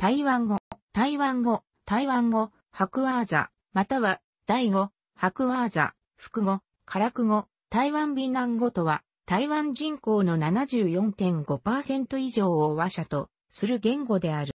台湾語、台湾語、台湾語、白ーザ、または、第語、白ーザ、福語、唐楽語、台湾美南語とは、台湾人口の74.5%以上を和者とする言語である。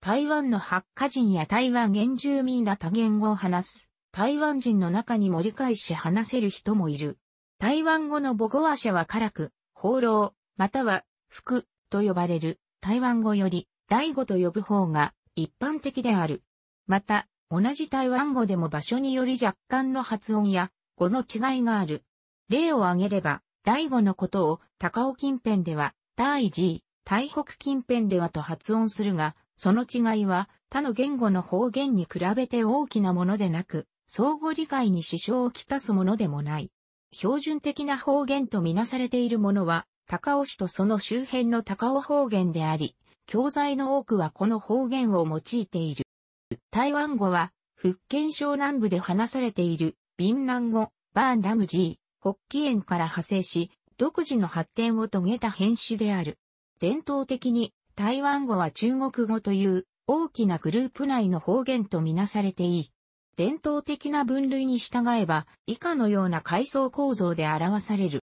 台湾の白華人や台湾原住民ら多言語を話す。台湾人の中にも理解し話せる人もいる。台湾語の母語話者は唐く、放浪、または、福と呼ばれる台湾語より第五と呼ぶ方が一般的である。また、同じ台湾語でも場所により若干の発音や語の違いがある。例を挙げれば、第五のことを高尾近辺では、第一、台北近辺ではと発音するが、その違いは他の言語の方言に比べて大きなものでなく、相互理解に支障をきたすものでもない。標準的な方言とみなされているものは、高尾市とその周辺の高尾方言であり、教材の多くはこの方言を用いている。台湾語は、福建省南部で話されている、敏南語、バーンラムジー、北紀園から派生し、独自の発展を遂げた変種である。伝統的に、台湾語は中国語という大きなグループ内の方言とみなされていい。伝統的な分類に従えば、以下のような階層構造で表される。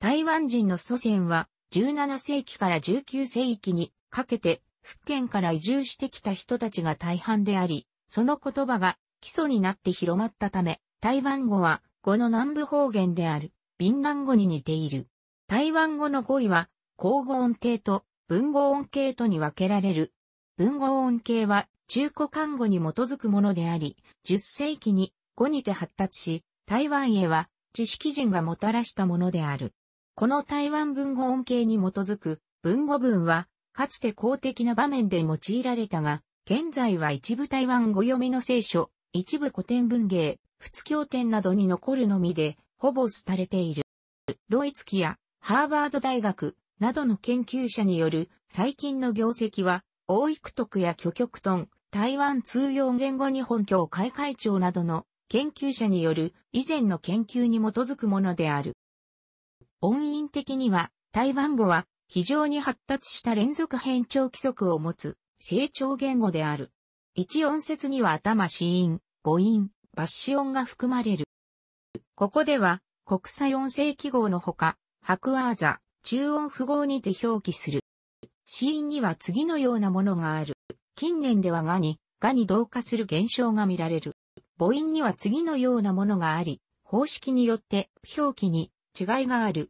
台湾人の祖先は、17世紀から19世紀にかけて福建から移住してきた人たちが大半であり、その言葉が基礎になって広まったため、台湾語は語の南部方言である、ビンラン語に似ている。台湾語の語彙は、口語音系と文語音系とに分けられる。文語音系は中古漢語に基づくものであり、10世紀に語にて発達し、台湾へは知識人がもたらしたものである。この台湾文語音形に基づく文語文は、かつて公的な場面で用いられたが、現在は一部台湾語読みの聖書、一部古典文芸、仏教典などに残るのみで、ほぼ廃れている。ロイツキやハーバード大学などの研究者による最近の業績は、大育徳や巨極ト台湾通用言語日本教会会長などの研究者による以前の研究に基づくものである。音韻的には、台湾語は非常に発達した連続変調規則を持つ成長言語である。一音節には頭子音、母音、抜死音が含まれる。ここでは、国際音声記号のほか、白ー座、中音符号にて表記する。死因には次のようなものがある。近年ではがに、がに同化する現象が見られる。母音には次のようなものがあり、方式によって表記に違いがある。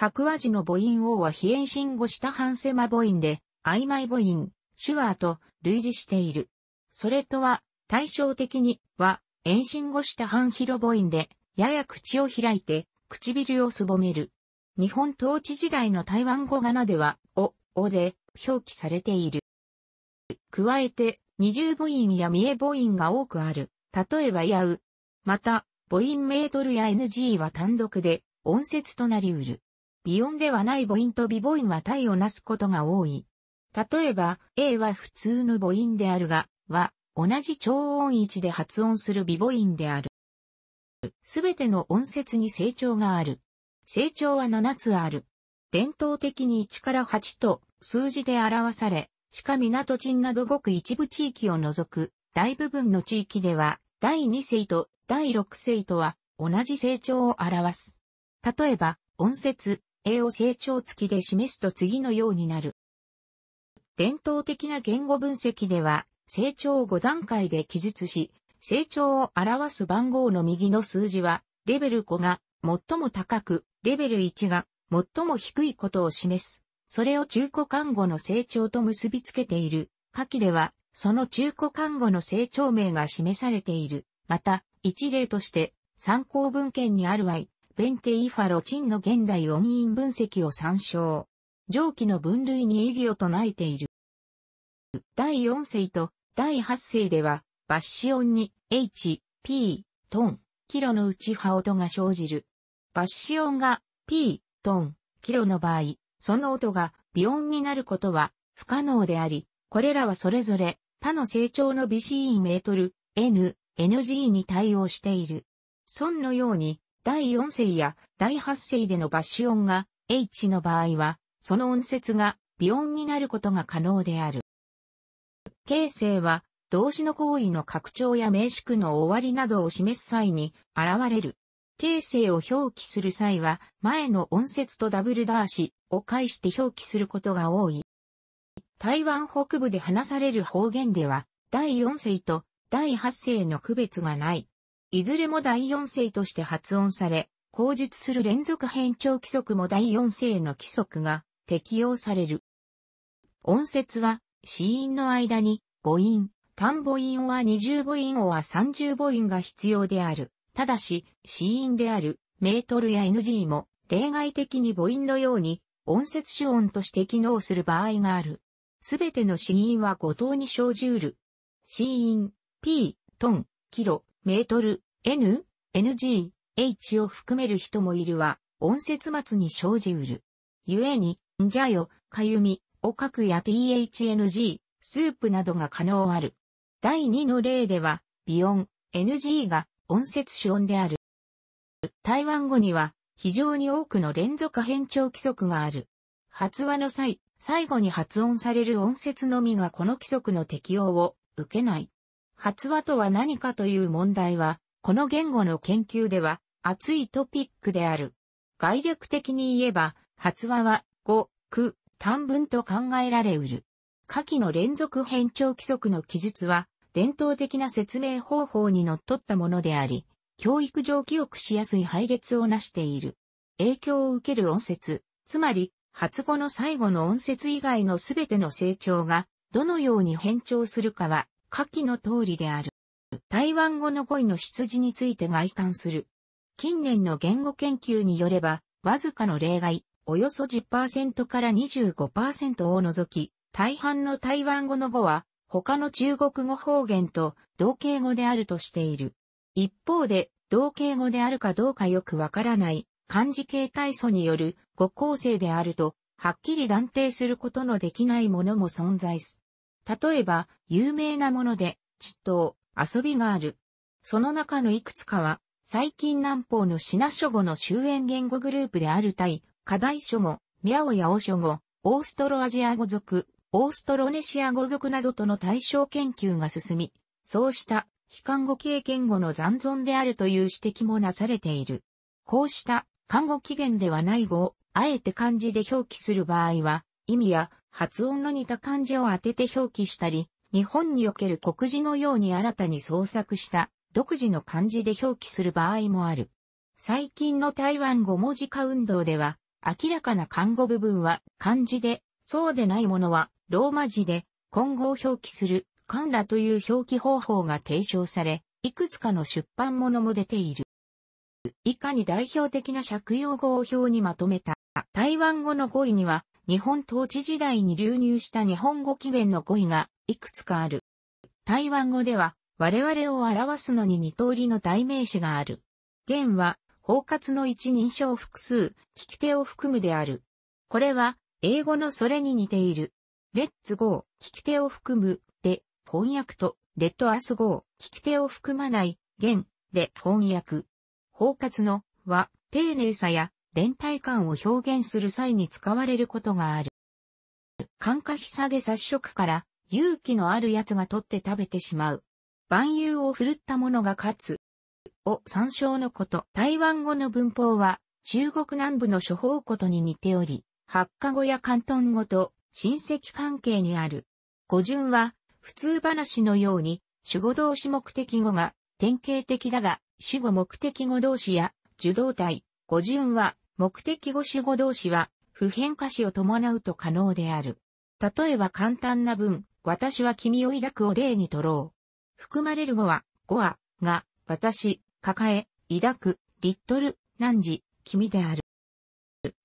白和寺の母音王は非延伸後したハンセマ母音で、曖昧母音、シュワーと類似している。それとは、対照的に、は、延伸後した半広母音で、やや口を開いて、唇をすぼめる。日本統治時代の台湾語がなでは、お、おで、表記されている。加えて、二重母音や三重母音が多くある。例えば、やう。また、母音メートルや NG は単独で、音節となりうる。微音ではない母音と微母音は体をなすことが多い。例えば、A は普通の母音であるが、は、同じ超音置で発音する微母音である。すべての音節に成長がある。成長は7つある。伝統的に1から8と数字で表され、しか港賃などごく一部地域を除く大部分の地域では、第2世と第6世とは同じ成長を表す。例えば、音節、絵を成長付きで示すと次のようになる。伝統的な言語分析では、成長を5段階で記述し、成長を表す番号の右の数字は、レベル5が最も高く、レベル1が最も低いことを示す。それを中古看護の成長と結びつけている。下記では、その中古看護の成長名が示されている。また、一例として、参考文献にある Y、ベンテイファロチンの現代音韻分析を参照。上記の分類に異議を唱えている。第4世と第8世では、バッシオンに h, p, トン、キロのうち波音が生じる。バッシオンが p, トン、キロの場合、その音が微音になることは不可能であり、これらはそれぞれ他の成長の微子音メートル、n, ng に対応している。損のように、第4世や第8世でのバッシュ音が H の場合は、その音節が微音になることが可能である。形成は動詞の行為の拡張や名詞句の終わりなどを示す際に現れる。形成を表記する際は前の音節とダブルダーシを介して表記することが多い。台湾北部で話される方言では第4世と第8世の区別がない。いずれも第四世として発音され、口述する連続変調規則も第四世の規則が適用される。音節は、子音の間に、母音、単母音は二重母音は三重母音が必要である。ただし、子音である、メートルや NG も、例外的に母音のように、音節主音として機能する場合がある。すべての子音は五等に生じうる。死因、p、トン、キロ、メートル、n、ng、h を含める人もいるは、音節末に生じうる。ゆえに、んじゃよ、かゆみ、おかくや thng、スープなどが可能ある。第2の例では、微音、ng が音節主音である。台湾語には、非常に多くの連続変調規則がある。発話の際、最後に発音される音節のみがこの規則の適用を受けない。発話とは何かという問題は、この言語の研究では熱いトピックである。概略的に言えば、発話は語、句、短文と考えられうる。下記の連続変調規則の記述は、伝統的な説明方法にのっとったものであり、教育上記憶しやすい配列をなしている。影響を受ける音節、つまり、発語の最後の音節以外のすべての成長が、どのように変調するかは、下記の通りである。台湾語の語彙の出自について外観する。近年の言語研究によれば、わずかの例外、およそ10%から25%を除き、大半の台湾語の語は、他の中国語方言と同型語であるとしている。一方で、同型語であるかどうかよくわからない漢字形態素による語構成であると、はっきり断定することのできないものも存在す例えば、有名なもので、窒頭、遊びがある。その中のいくつかは、最近南方のシナ書語の終焉言語グループである対、課題書語、ミャオやオ書語、オーストロアジア語族、オーストロネシア語族などとの対象研究が進み、そうした非看護系言語の残存であるという指摘もなされている。こうした看護起源ではない語をあえて漢字で表記する場合は、意味や発音の似た漢字を当てて表記したり、日本における国字のように新たに創作した独自の漢字で表記する場合もある。最近の台湾語文字化運動では、明らかな漢語部分は漢字で、そうでないものはローマ字で、今後を表記する、漢らという表記方法が提唱され、いくつかの出版物も出ている。以下に代表的な借用語を表にまとめた。台湾語の語彙には、日本統治時代に流入した日本語起源の語彙がいくつかある。台湾語では我々を表すのに二通りの代名詞がある。元は包括の一人称複数、聞き手を含むである。これは英語のそれに似ている。レッツゴー、聞き手を含むで翻訳とレッドアスゴー、聞き手を含まない元で翻訳。包括のは丁寧さや連帯感を表現する際に使われることがある。感化ひさげ殺食から勇気のある奴が取って食べてしまう。万有を振るった者が勝つ。を参照のこと。台湾語の文法は中国南部の諸方ことに似ており、発火語や関東語と親戚関係にある。語順は普通話のように主語同士目的語が典型的だが、主語目的語同士や受動体、語順は目的語主語同士は、普遍化詞を伴うと可能である。例えば簡単な文、私は君を抱くを例にとろう。含まれる語は、語は、が、私、抱え、抱く、リットル、何時、君である。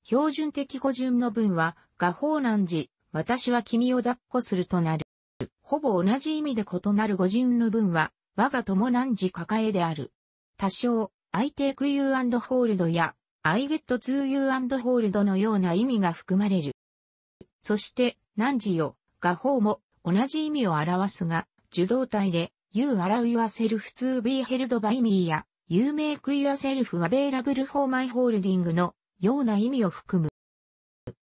標準的語順の文は、画法何時、私は君を抱っこするとなる。ほぼ同じ意味で異なる語順の文は、我が友何時抱えである。多少、相手ユーホールドや、I get to you and hold のような意味が含まれる。そして、何時よ、画法も同じ意味を表すが、受動体で、You allow yourself to be held by me や、You make yourself available for my holding のような意味を含む。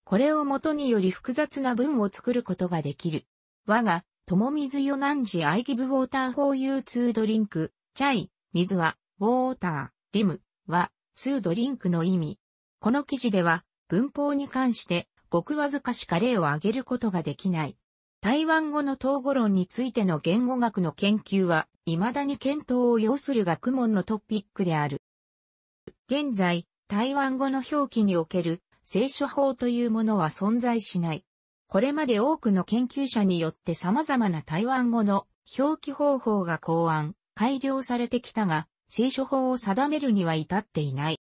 これをもとにより複雑な文を作ることができる。我が、とも水よ何時 I give water for you to drink, チャイ、水は、ウォーター、リム、は、ツードリンクの意味。この記事では、文法に関して、ごくわずかしか例を挙げることができない。台湾語の統語論についての言語学の研究は、未だに検討を要する学問のトピックである。現在、台湾語の表記における聖書法というものは存在しない。これまで多くの研究者によって様々な台湾語の表記方法が考案、改良されてきたが、聖書法を定めるには至っていない。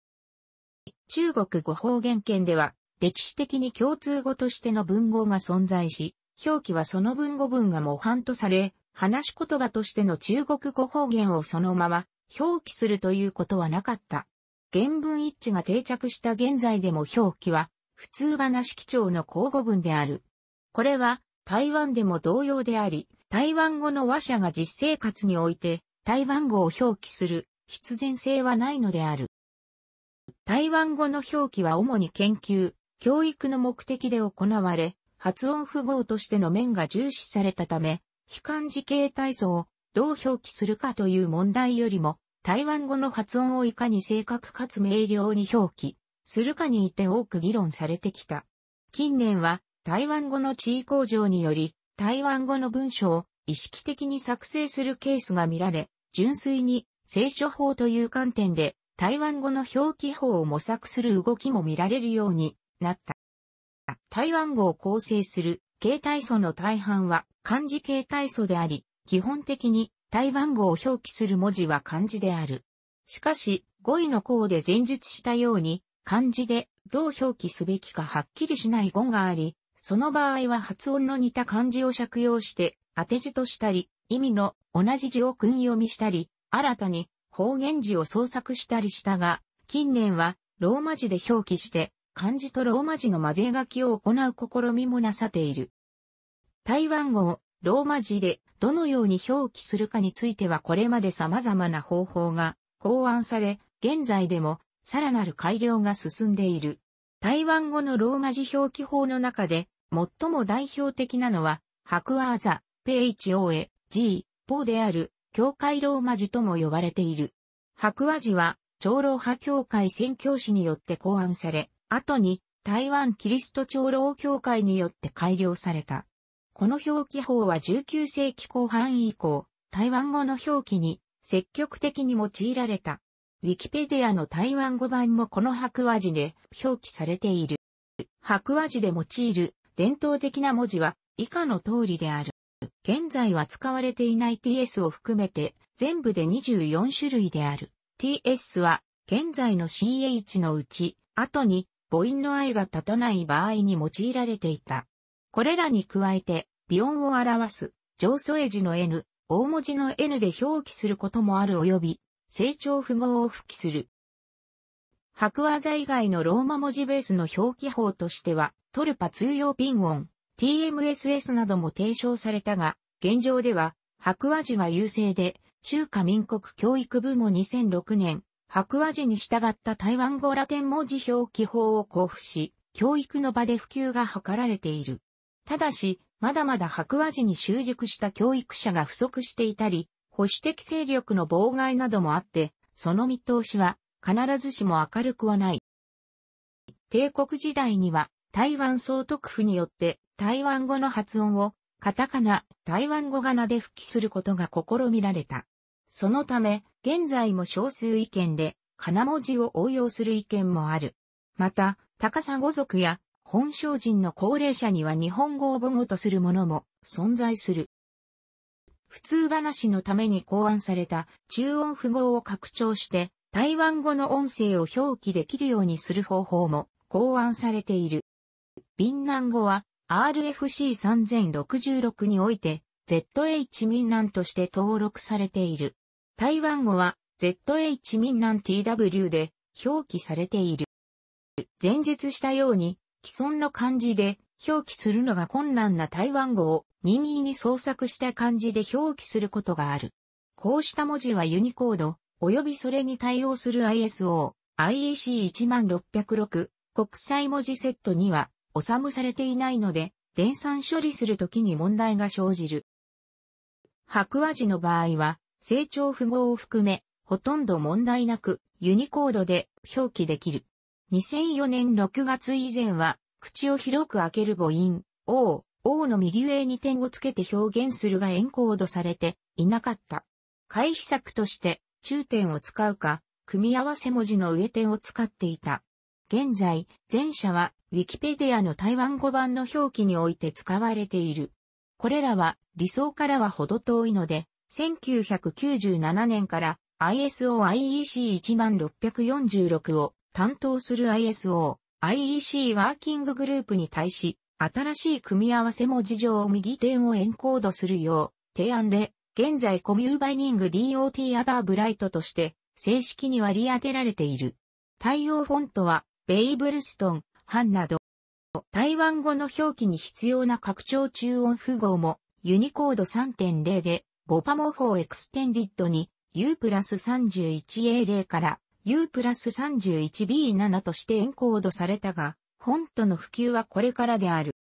中国語方言圏では、歴史的に共通語としての文語が存在し、表記はその文語文が模範とされ、話し言葉としての中国語方言をそのまま表記するということはなかった。原文一致が定着した現在でも表記は、普通話基調の交互文である。これは、台湾でも同様であり、台湾語の話者が実生活において、台湾語を表記する必然性はないのである。台湾語の表記は主に研究、教育の目的で行われ、発音符号としての面が重視されたため、非漢字形体操をどう表記するかという問題よりも、台湾語の発音をいかに正確かつ明瞭に表記するかにいて多く議論されてきた。近年は台湾語の地位向上により、台湾語の文章を意識的に作成するケースが見られ、純粋に聖書法という観点で台湾語の表記法を模索する動きも見られるようになった。台湾語を構成する形態素の大半は漢字形態素であり、基本的に台湾語を表記する文字は漢字である。しかし、語彙の項で前述したように、漢字でどう表記すべきかはっきりしない語があり、その場合は発音の似た漢字を借用して当て字としたり、意味の同じ字を訓読みしたり、新たに方言字を創作したりしたが、近年はローマ字で表記して漢字とローマ字の混ぜ書きを行う試みもなさっている。台湾語をローマ字でどのように表記するかについてはこれまで様々な方法が考案され、現在でもさらなる改良が進んでいる。台湾語のローマ字表記法の中で最も代表的なのは、白アーザ、ペイチオーエ、ジー、ポーである教会ローマ字とも呼ばれている。白和字は、長老派教会宣教師によって考案され、後に台湾キリスト長老教会によって改良された。この表記法は19世紀後半以降、台湾語の表記に積極的に用いられた。ウィキペディアの台湾語版もこの白和字で表記されている。白和字で用いる伝統的な文字は以下の通りである。現在は使われていない TS を含めて全部で24種類である。TS は現在の CH のうち後に母音の愛が立たない場合に用いられていた。これらに加えて、微音を表す、上素絵字の n、大文字の n で表記することもある及び、成長符号を付記する。白話座以外のローマ文字ベースの表記法としては、トルパ通用ピン音、TMSS なども提唱されたが、現状では、白和寺が優勢で、中華民国教育部も2006年、白和寺に従った台湾語ラテン文字表記法を交付し、教育の場で普及が図られている。ただし、まだまだ白和寺に習熟した教育者が不足していたり、保守的勢力の妨害などもあって、その見通しは必ずしも明るくはない。帝国時代には台湾総督府によって台湾語の発音を、カタカナ、台湾語が名で復帰することが試みられた。そのため、現在も少数意見で、かな文字を応用する意見もある。また、高砂語族や、本省人の高齢者には日本語を母語とするものも存在する。普通話のために考案された中音符号を拡張して、台湾語の音声を表記できるようにする方法も考案されている。ビンナン語は RFC3066 において ZH 民南として登録されている。台湾語は ZH 民南 TW で表記されている。前述したように既存の漢字で表記するのが困難な台湾語を任意に創作した漢字で表記することがある。こうした文字はユニコード、及びそれに対応する ISO、IEC1606 国際文字セットにはおさむされていないので、電算処理するときに問題が生じる。白和字の場合は、成長符号を含め、ほとんど問題なく、ユニコードで表記できる。2004年6月以前は、口を広く開ける母音、O、O の右上に点をつけて表現するがエンコードされていなかった。回避策として、中点を使うか、組み合わせ文字の上点を使っていた。現在、前者はウィキペディアの台湾語版の表記において使われている。これらは理想からは程遠いので、1997年から ISO-IEC1646 を担当する ISO-IEC ワーキンググループに対し、新しい組み合わせ文字上右点をエンコードするよう提案で、現在コミューバイニング DOT アバーブライトとして正式に割り当てられている。対応フォントはベイブルストン、版など、台湾語の表記に必要な拡張中音符号も、ユニコード3.0で、ボパモフォーエクステンディットに U プラス 31A0 から U プラス 31B7 としてエンコードされたが、フォントの普及はこれからである。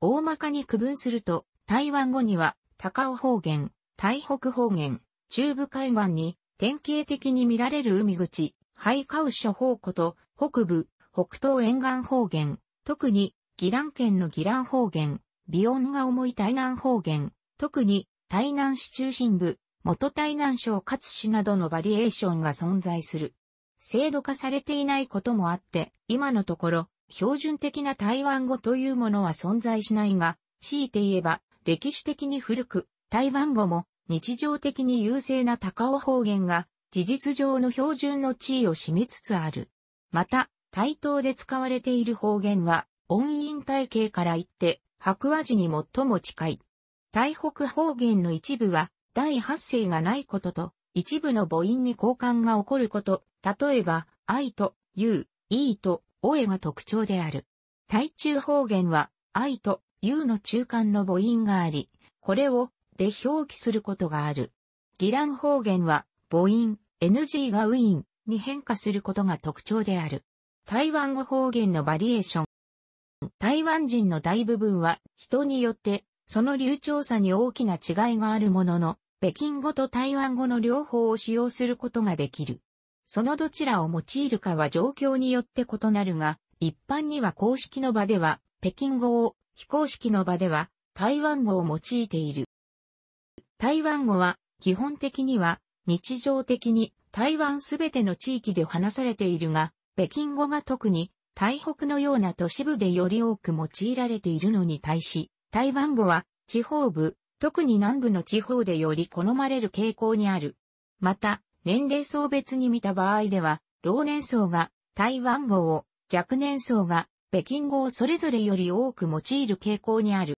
大まかに区分すると、台湾語には、高尾方言、台北方言、中部海岸に、典型的に見られる海口、ハイカウ諸方湖と、北部、北東沿岸方言、特に、ギラン県のギラン方言、ビヨンが重い台南方言、特に、台南市中心部、元台南省勝市などのバリエーションが存在する。制度化されていないこともあって、今のところ、標準的な台湾語というものは存在しないが、強いて言えば、歴史的に古く、台湾語も日常的に優勢な高尾方言が、事実上の標準の地位を占めつつある。また、対等で使われている方言は、音韻体系から言って、白和字に最も近い。台北方言の一部は、第八声がないことと、一部の母音に交換が起こること、例えば、愛と、ゆう、いいと、おえが特徴である。台中方言は、愛と、ゆうの中間の母音があり、これを、で表記することがある。ギラン方言は、母音、NG がウィンに変化することが特徴である。台湾語方言のバリエーション。台湾人の大部分は人によってその流暢さに大きな違いがあるものの、北京語と台湾語の両方を使用することができる。そのどちらを用いるかは状況によって異なるが、一般には公式の場では北京語を、非公式の場では台湾語を用いている。台湾語は基本的には日常的に台湾すべての地域で話されているが、北京語が特に台北のような都市部でより多く用いられているのに対し、台湾語は地方部、特に南部の地方でより好まれる傾向にある。また、年齢層別に見た場合では、老年層が台湾語を、若年層が北京語をそれぞれより多く用いる傾向にある。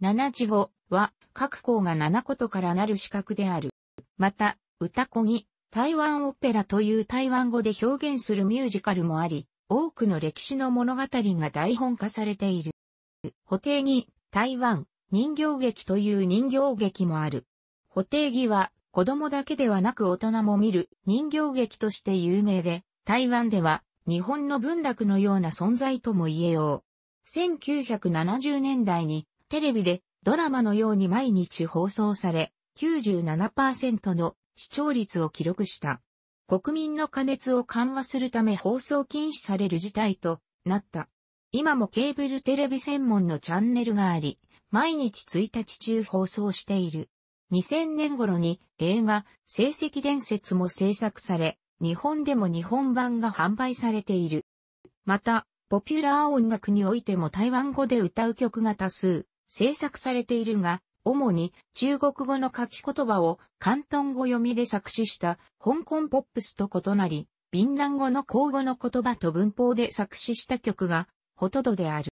七字語は各校が七ことからなる資格である。また、歌子に、台湾オペラという台湾語で表現するミュージカルもあり、多くの歴史の物語が台本化されている。補定義、台湾人形劇という人形劇もある。補定儀は子供だけではなく大人も見る人形劇として有名で、台湾では日本の文楽のような存在とも言えよう。1970年代にテレビでドラマのように毎日放送され、97%の視聴率を記録した。国民の加熱を緩和するため放送禁止される事態となった。今もケーブルテレビ専門のチャンネルがあり、毎日1日中放送している。2000年頃に映画、成績伝説も制作され、日本でも日本版が販売されている。また、ポピュラー音楽においても台湾語で歌う曲が多数、制作されているが、主に中国語の書き言葉を広東語読みで作詞した香港ポップスと異なり、ビンラン語の口語の言葉と文法で作詞した曲がほとんどである。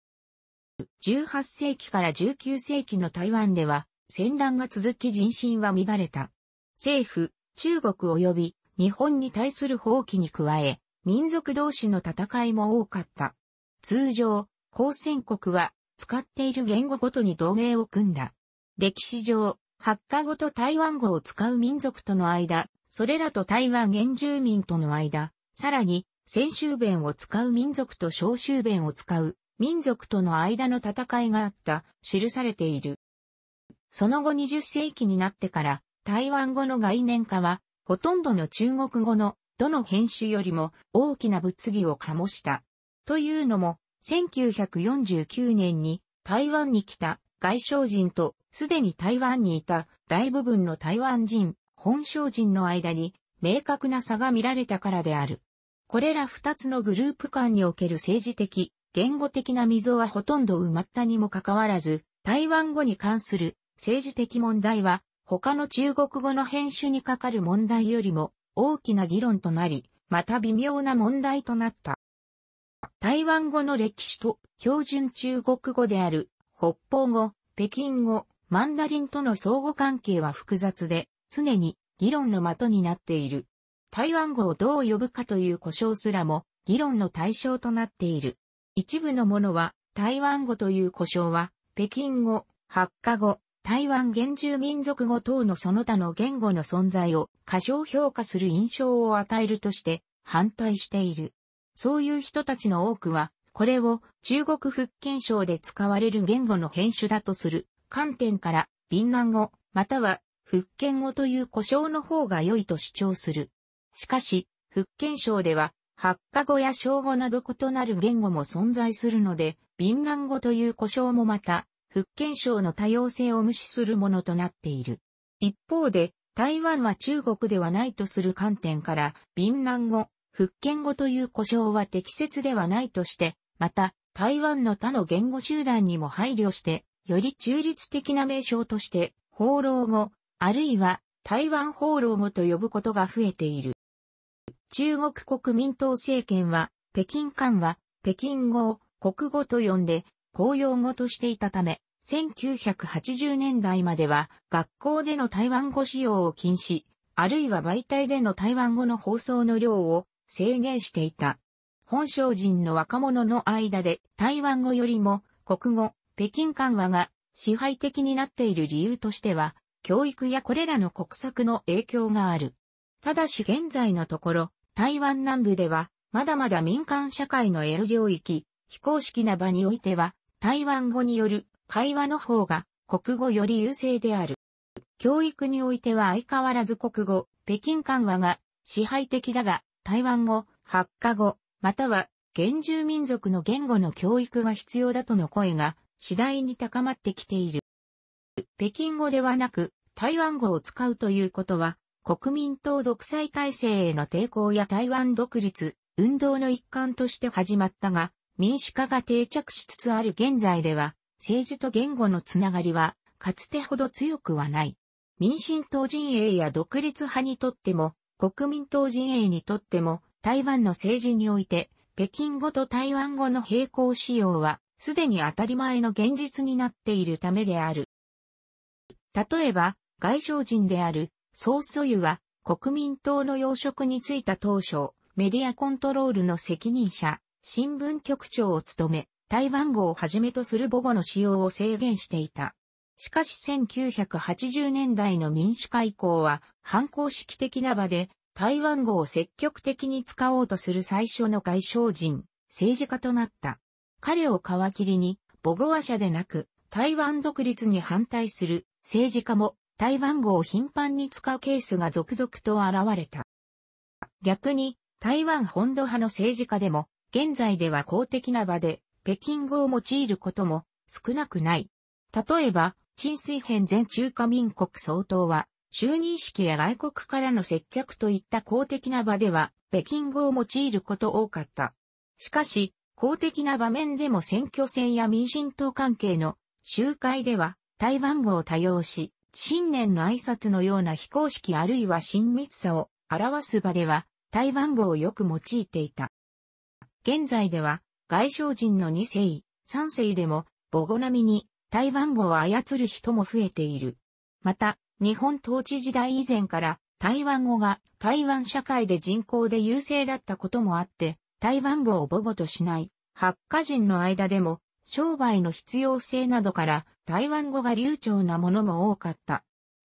18世紀から19世紀の台湾では戦乱が続き人心は乱れた。政府、中国及び日本に対する放棄に加え、民族同士の戦いも多かった。通常、交戦国は使っている言語ごとに同盟を組んだ。歴史上、発火語と台湾語を使う民族との間、それらと台湾原住民との間、さらに、先州弁を使う民族と小州弁を使う民族との間の戦いがあった、記されている。その後20世紀になってから、台湾語の概念化は、ほとんどの中国語のどの編集よりも大きな物議を醸した。というのも、1949年に台湾に来た外省人とすでに台湾にいた大部分の台湾人、本省人の間に明確な差が見られたからである。これら二つのグループ間における政治的、言語的な溝はほとんど埋まったにもかかわらず、台湾語に関する政治的問題は他の中国語の編集にかかる問題よりも大きな議論となり、また微妙な問題となった。台湾語の歴史と標準中国語である北方語、北京語、マンダリンとの相互関係は複雑で、常に議論の的になっている。台湾語をどう呼ぶかという故障すらも議論の対象となっている。一部のものは、台湾語という故障は、北京語、発火語、台湾原住民族語等のその他の言語の存在を過小評価する印象を与えるとして反対している。そういう人たちの多くはこれを中国福建省で使われる言語の編種だとする観点から、ビンラン語、または福建語という故障の方が良いと主張する。しかし、福建省では、発火語や小語など異なる言語も存在するので、ビンラン語という故障もまた、福建省の多様性を無視するものとなっている。一方で、台湾は中国ではないとする観点から、ビンラン語、福建語という呼称は適切ではないとして、また、台湾の他の言語集団にも配慮して、より中立的な名称として、放浪語、あるいは台湾放浪語と呼ぶことが増えている。中国国民党政権は、北京間は、北京語を国語と呼んで、公用語としていたため、1980年代までは、学校での台湾語使用を禁止、あるいは媒体での台湾語の放送の量を制限していた。本省人の若者の間で台湾語よりも国語、北京緩和が支配的になっている理由としては、教育やこれらの国策の影響がある。ただし現在のところ、台湾南部では、まだまだ民間社会の L 領域、非公式な場においては、台湾語による会話の方が国語より優勢である。教育においては相変わらず国語、北京緩和が支配的だが、台湾語、発火語、または原住民族の言語の教育が必要だとの声が次第に高まってきている。北京語ではなく台湾語を使うということは国民党独裁体制への抵抗や台湾独立運動の一環として始まったが民主化が定着しつつある現在では政治と言語のつながりはかつてほど強くはない。民進党陣営や独立派にとっても国民党陣営にとっても台湾の政治において北京語と台湾語の並行使用はすでに当たり前の現実になっているためである。例えば、外省人である、曹素湯は、国民党の要職に就いた当初、メディアコントロールの責任者、新聞局長を務め、台湾語をはじめとする母語の使用を制限していた。しかし1980年代の民主化以降は、反抗式的な場で、台湾語を積極的に使おうとする最初の外省人、政治家となった。彼を皮切りに、母語話者でなく、台湾独立に反対する政治家も台湾語を頻繁に使うケースが続々と現れた。逆に台湾本土派の政治家でも現在では公的な場で北京語を用いることも少なくない。例えば陳水編前中華民国総統は、就任式や外国からの接客といった公的な場では、北京語を用いること多かった。しかし、公的な場面でも選挙戦や民進党関係の集会では、台湾語を多用し、新年の挨拶のような非公式あるいは親密さを表す場では、台湾語をよく用いていた。現在では、外省人の2世、3世でも、母語並みに台湾語を操る人も増えている。また、日本統治時代以前から台湾語が台湾社会で人口で優勢だったこともあって、台湾語を母語としない発火人の間でも商売の必要性などから台湾語が流暢なものも多かった。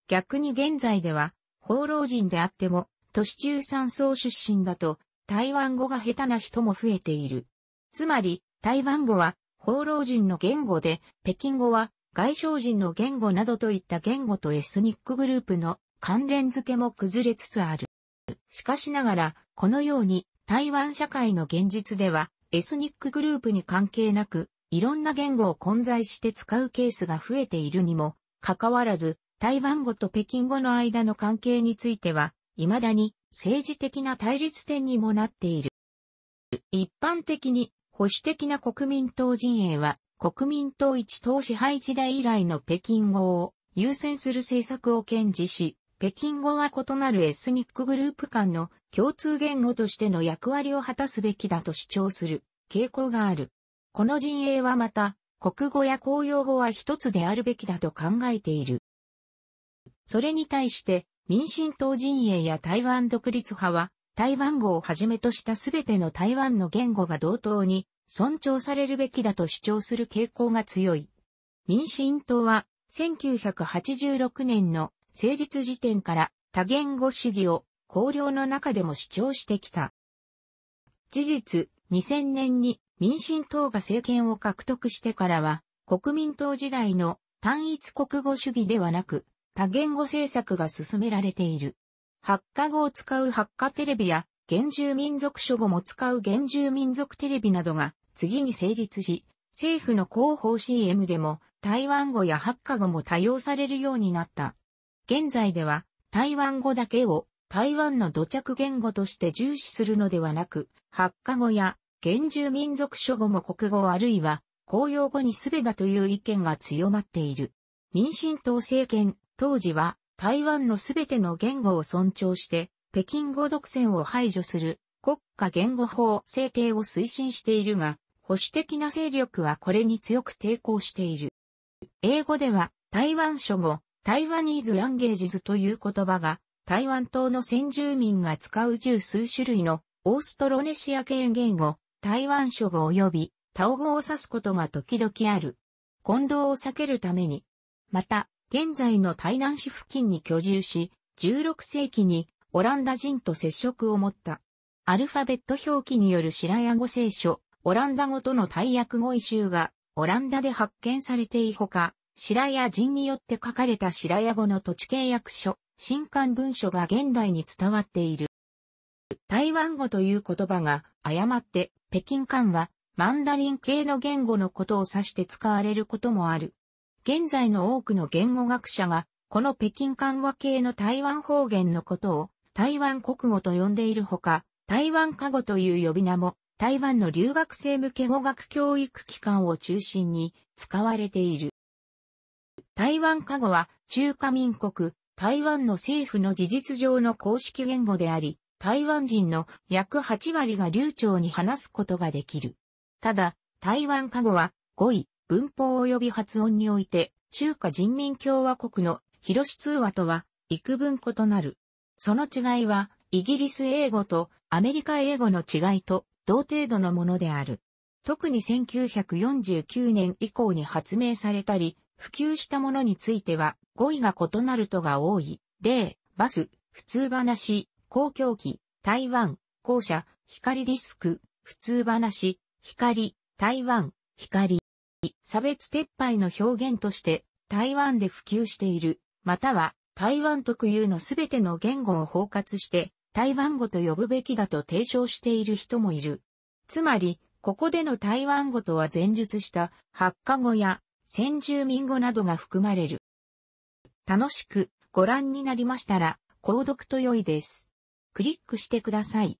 逆に現在では、放浪人であっても、都市中産層出身だと、台湾語が下手な人も増えている。つまり、台湾語は放浪人の言語で、北京語は外省人の言語などといった言語とエスニックグループの関連付けも崩れつつある。しかしながら、このように台湾社会の現実では、エスニックグループに関係なく、いろんな言語を混在して使うケースが増えているにも、かかわらず、台湾語と北京語の間の関係については、未だに政治的な対立点にもなっている。一般的に保守的な国民党陣営は、国民党一党支配時代以来の北京語を優先する政策を堅持し、北京語は異なるエスニックグループ間の共通言語としての役割を果たすべきだと主張する傾向がある。この陣営はまた、国語や公用語は一つであるべきだと考えている。それに対して、民進党陣営や台湾独立派は、台湾語をはじめとしたすべての台湾の言語が同等に尊重されるべきだと主張する傾向が強い。民進党は1986年の成立時点から多言語主義を公領の中でも主張してきた。事実、2000年に民進党が政権を獲得してからは、国民党時代の単一国語主義ではなく、多言語政策が進められている。発火語を使う発火テレビや、原住民族書語も使う原住民族テレビなどが次に成立し、政府の広報 CM でも台湾語や発火語も多用されるようになった。現在では台湾語だけを台湾の土着言語として重視するのではなく、発火語や原住民族書語も国語あるいは公用語にすべだという意見が強まっている。民進党政権、当時は台湾のすべての言語を尊重して、北京語独占を排除する国家言語法制定を推進しているが、保守的な勢力はこれに強く抵抗している。英語では台湾諸語、台湾ニーズランゲージズという言葉が台湾島の先住民が使う十数種類のオーストロネシア系言語、台湾諸語及びタオ語を指すことが時々ある。混同を避けるために。また、現在の台南市付近に居住し、16世紀にオランダ人と接触を持った。アルファベット表記による白屋語聖書、オランダ語との大役語異臭がオランダで発見されていほか、白屋人によって書かれた白屋語の土地契約書、新刊文書が現代に伝わっている。台湾語という言葉が誤って北京漢はマンダリン系の言語のことを指して使われることもある。現在の多くの言語学者が、この北京緩和系の台湾方言のことを台湾国語と呼んでいるほか、台湾加護という呼び名も台湾の留学生向け語学教育機関を中心に使われている。台湾加護は中華民国、台湾の政府の事実上の公式言語であり、台湾人の約8割が流暢に話すことができる。ただ、台湾加護は語彙、文法及び発音において、中華人民共和国の広市通話とは、幾分異なる。その違いは、イギリス英語とアメリカ英語の違いと同程度のものである。特に1949年以降に発明されたり、普及したものについては、語彙が異なるとが多い。例、バス、普通話、公共機、台湾、校舎、光ディスク、普通話、光、台湾、光。差別撤廃の表現として台湾で普及している、または台湾特有のすべての言語を包括して台湾語と呼ぶべきだと提唱している人もいる。つまり、ここでの台湾語とは前述した発火語や先住民語などが含まれる。楽しくご覧になりましたら、購読と良いです。クリックしてください。